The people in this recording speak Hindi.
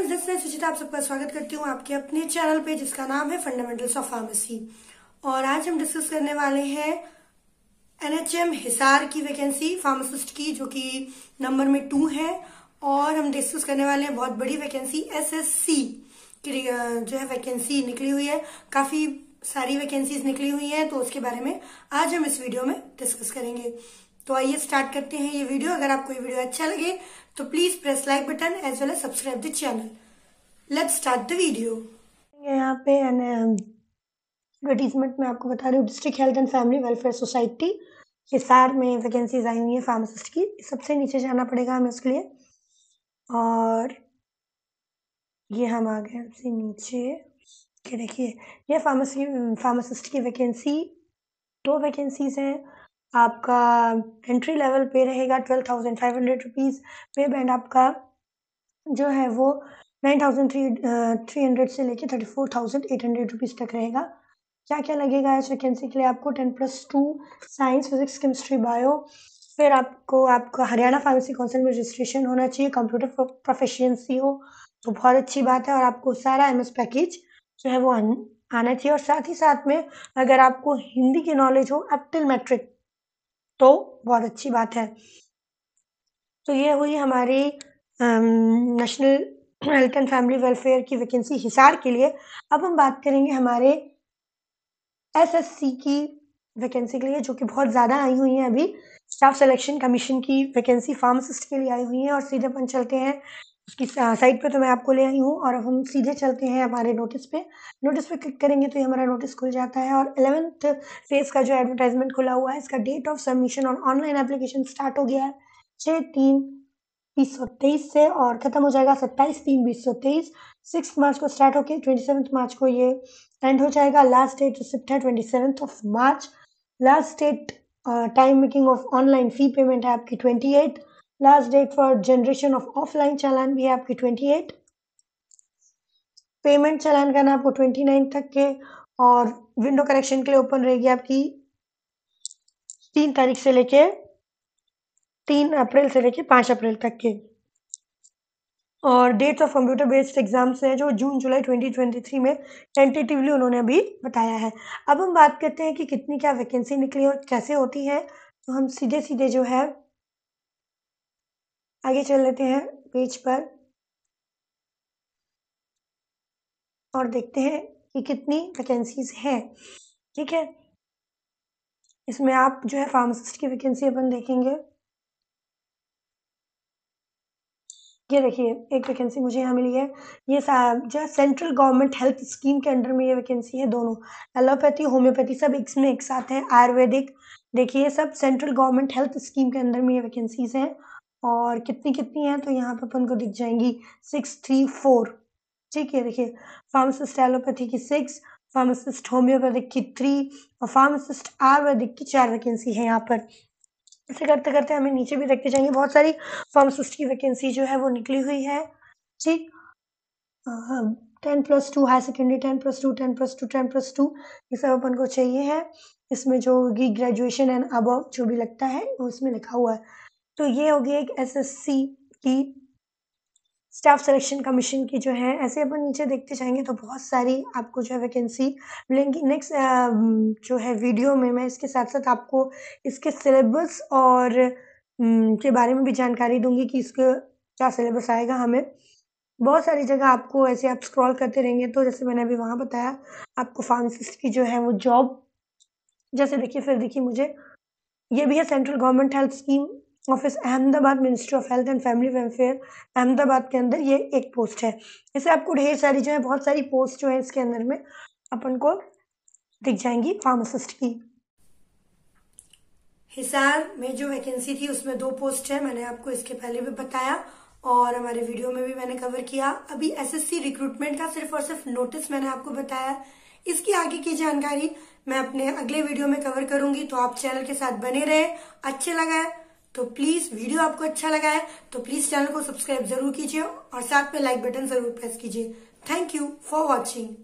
फ्रेंड्स दिस मैं सुचिता आप सबका स्वागत करती हूँ आपके अपने चैनल पे जिसका नाम है फंडामेंटल्स ऑफ फार्मेसी और आज हम डिस्कस करने वाले हैं एनएचएम हिसार की वैकेंसी फार्मासिस्ट की जो कि नंबर में टू है और हम डिस्कस करने वाले हैं बहुत बड़ी वैकेंसी एसएससी की जो है वैकेंसी निकली हुई है काफी सारी वैकेंसीज निकली हुई है तो उसके बारे में आज हम इस वीडियो में डिस्कस करेंगे तो आइए स्टार्ट करते हैं ये वीडियो अगर आपको ये वीडियो अच्छा लगे तो please press like button as well as subscribe the channel let's start the video यहाँ पे एडवर्टीजमेंट um, में आपको बता रही हूँ district health and family welfare society Hisar में वैकेंसीज आई हुई है फार्मासिस्ट की सबसे नीचे जाना पड़ेगा हमें उसके लिए और ये हम आ गए सबसे नीचे देखिए ये फार्मासी फार्मासिस्ट um, की वैकेंसी दो वैकेंसीज हैं आपका एंट्री लेवल पे रहेगा twelve thousand five hundred rupees pay band आपका जो है वो nine thousand three three hundred से लेके thirty four thousand eight hundred rupees तक रहेगा क्या क्या लगेगा इस वैकेंसी के लिए आपको ten plus two science physics chemistry bio फिर आपको आपका हरियाणा फार्मेसी काउंसिल में रजिस्ट्रेशन होना चाहिए कंप्यूटर प्रोफेशियंसी हो तो बहुत अच्छी बात है और आपको सारा एम एस पैकेज जो है वो आना चाहिए और साथ ही साथ में अगर आपको हिंदी की नॉलेज हो अप टिल मैट्रिक तो बहुत अच्छी बात है तो ये हुई हमारी national health and family welfare की वैकेंसी हिसार के लिए अब हम बात करेंगे हमारे एसएससी की वैकेंसी के लिए जो कि बहुत ज़्यादा आई हुई हैं अभी स्टाफ सिलेक्शन कमीशन की वैकेंसी फार्मासिस्ट के लिए आई हुई है और सीधे अपन चलते हैं उसकी साइड पे तो मैं आपको ले आई हूँ और अब हम सीधे चलते हैं हमारे नोटिस पे नोटिस पे क्लिक करेंगे तो ये हमारा नोटिस खुल जाता है और एलेवेंथ फेज का जो एडवर्टाइजमेंट खुला हुआ है इसका डेट ऑफ सबमिशन और ऑनलाइन एप्लीकेशन स्टार्ट हो गया है छः तीन बीस सौ तेईस से और ख़त्म हो जाएगा सत्ताईस तीन बीस सौ तेईस सिक्स मार्च को स्टार्ट होके ट्वेंटी सेवन्थ मार्च को ये एंड हो जाएगा लास्ट डेट जो सिफ्ट है twenty seventh of March last date time making of online fee payment है आपकी twenty eight Last date for generation of offline challan भी है आपकी 28 payment challan चालान करना आपको 29 तक के और window correction के लिए open रहेगी आपकी तीन तारीख से लेके तीन अप्रैल से लेके पाँच अप्रैल तक के और dates of computer based exams हैं जो जून जुलाई 2023 में टेंटेटिवली उन्होंने अभी बताया है अब हम बात करते हैं कि कितनी क्या वैकेंसी निकली और कैसे होती है तो हम सीधे सीधे जो है आगे चल लेते हैं पेज पर और देखते हैं कि कितनी वैकेंसीज हैं ठीक है इसमें आप जो है फार्मासिस्ट की वैकेंसी अपन देखेंगे ये देखिए एक वैकेंसी मुझे यहाँ मिली है ये जो सेंट्रल गवर्नमेंट हेल्थ स्कीम के अंडर में ये वैकेंसी है दोनों एलोपैथी होम्योपैथी सब इसमें एक साथ है आयुर्वेदिक देखिए सब सेंट्रल गवर्नमेंट हेल्थ स्कीम के अंदर में ये वैकेंसीज हैं और कितनी कितनी है तो यहाँ पे अपन को दिख जाएंगी सिक्स थ्री फोर ठीक है देखिए फार्मासिस्ट एलोपैथी की सिक्स फार्मासिस्ट होम्योपैथिक की थ्री और फार्मासिस्ट आयुर्वेदिक की चार वैकेंसी है यहाँ पर ऐसे करते करते हमें नीचे भी देखते जाएंगे बहुत सारी फार्मासिस्ट की वैकेंसी जो है वो निकली हुई है ठीक ten plus two higher secondary ten plus two ten plus two ten plus two ये सब अपन को चाहिए है इसमें जो होगी ग्रेजुएशन एंड अब जो भी लगता है वो इसमें लिखा हुआ है तो ये होगी एक एसएससी की स्टाफ सिलेक्शन कमीशन की जो है ऐसे अपन नीचे देखते जाएंगे तो बहुत सारी आपको जो है वैकेंसी मिलेंगी नेक्स्ट जो है वीडियो में मैं इसके साथ साथ आपको इसके सिलेबस और के बारे में भी जानकारी दूंगी कि इसका क्या सिलेबस आएगा हमें बहुत सारी जगह आपको ऐसे आप स्क्रॉल करते रहेंगे तो जैसे मैंने अभी वहाँ बताया आपको फार्मासिस्ट की जो है वो जॉब जैसे देखिए फिर देखिए मुझे ये भी है central government health scheme office Ahmedabad ministry of health and family welfare Ahmedabad के अंदर ये एक पोस्ट है इसे आपको ढेर सारी जो है बहुत सारी पोस्ट जो है इसके अंदर में अपन को दिख जाएंगी फार्मासिस्ट की हिसार में जो वैकेंसी थी उसमें दो पोस्ट है मैंने आपको इसके पहले भी बताया और हमारे वीडियो में भी मैंने कवर किया अभी एसएससी रिक्रूटमेंट का सिर्फ और सिर्फ नोटिस मैंने आपको बताया इसकी आगे की जानकारी मैं अपने अगले वीडियो में कवर करूंगी तो आप चैनल के साथ बने रहे अच्छे लगा है तो प्लीज वीडियो आपको अच्छा लगा है तो प्लीज चैनल को सब्सक्राइब जरूर कीजिए और साथ में लाइक बटन जरूर प्रेस कीजिए थैंक यू फॉर वॉचिंग